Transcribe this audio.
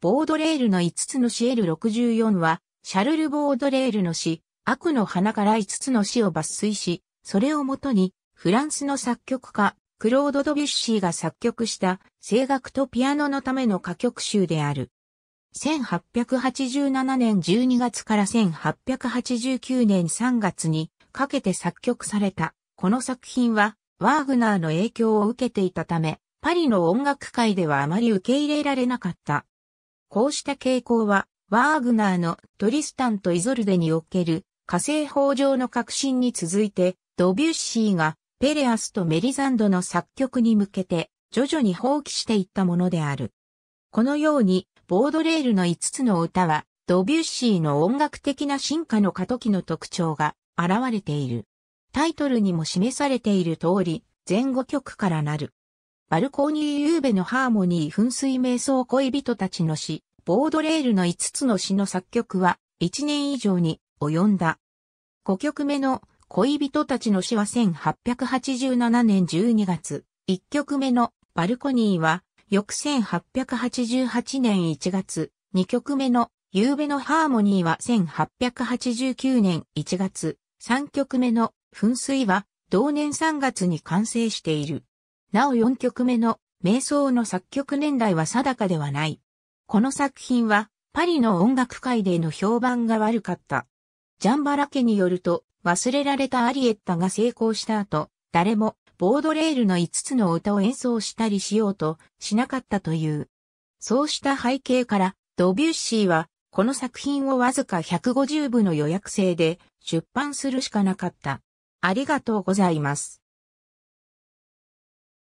ボードレールの5つのシエル64は、シャルル・ボードレールの詩、悪の花から5つの詩を抜粋し、それをもとに、フランスの作曲家、クロード・ドビュッシーが作曲した声楽とピアノのための歌曲集である。1887年12月から1889年3月にかけて作曲された。この作品はワーグナーの影響を受けていたため、パリの音楽界ではあまり受け入れられなかった。こうした傾向は、ワーグナーのトリスタンとイゾルデにおける火星法上の革新に続いて、ドビュッシーがペレアスとメリザンドの作曲に向けて徐々に放棄していったものである。このように、ボードレールの5つの歌は、ドビュッシーの音楽的な進化の過渡期の特徴が現れている。タイトルにも示されている通り、前後曲からなる。バルコーニーゆうべのハーモニー噴水瞑想恋人たちの詩、ボードレールの5つの詩の作曲は1年以上に及んだ。5曲目の恋人たちの詩は1887年12月、1曲目のバルコニーは翌1888年1月、2曲目のーべのハーモニーは1889年1月、3曲目の噴水は同年3月に完成している。なお4曲目の瞑想の作曲年代は定かではない。この作品はパリの音楽界での評判が悪かった。ジャンバラ家によると忘れられたアリエッタが成功した後、誰もボードレールの5つの歌を演奏したりしようとしなかったという。そうした背景からドビュッシーはこの作品をわずか150部の予約制で出版するしかなかった。ありがとうございます。